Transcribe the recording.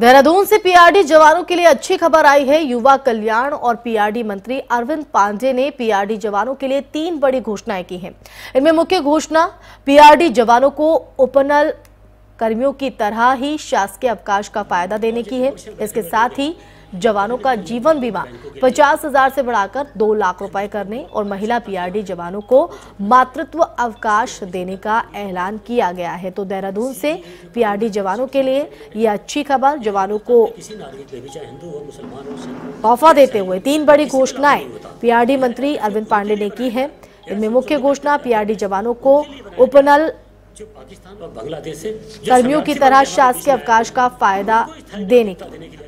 देहरादून से पीआरडी जवानों के लिए अच्छी खबर आई है युवा कल्याण और पीआरडी मंत्री अरविंद पांडे ने पीआरडी जवानों के लिए तीन बड़ी घोषणाएं की हैं इनमें मुख्य घोषणा पीआरडी जवानों को उपनल कर्मियों की तरह ही शासकीय अवकाश का फायदा देने की है इसके साथ ही जवानों का जीवन बीमा पचास हजार से बढ़ाकर दो लाख रुपए करने और महिला पीआरडी जवानों को मातृत्व अवकाश देने का ऐलान किया गया है तो देहरादून से पीआरडी जवानों के लिए ये अच्छी खबर जवानों को तोहफा देते हुए तीन बड़ी घोषणाएं पीआरडी मंत्री अरविंद पांडे ने की तो है इनमें मुख्य घोषणा पीआरडी जवानों को उपनल पाकिस्तान और बांग्लादेश से कर्मियों की तरह शासकीय अवकाश का फायदा देने की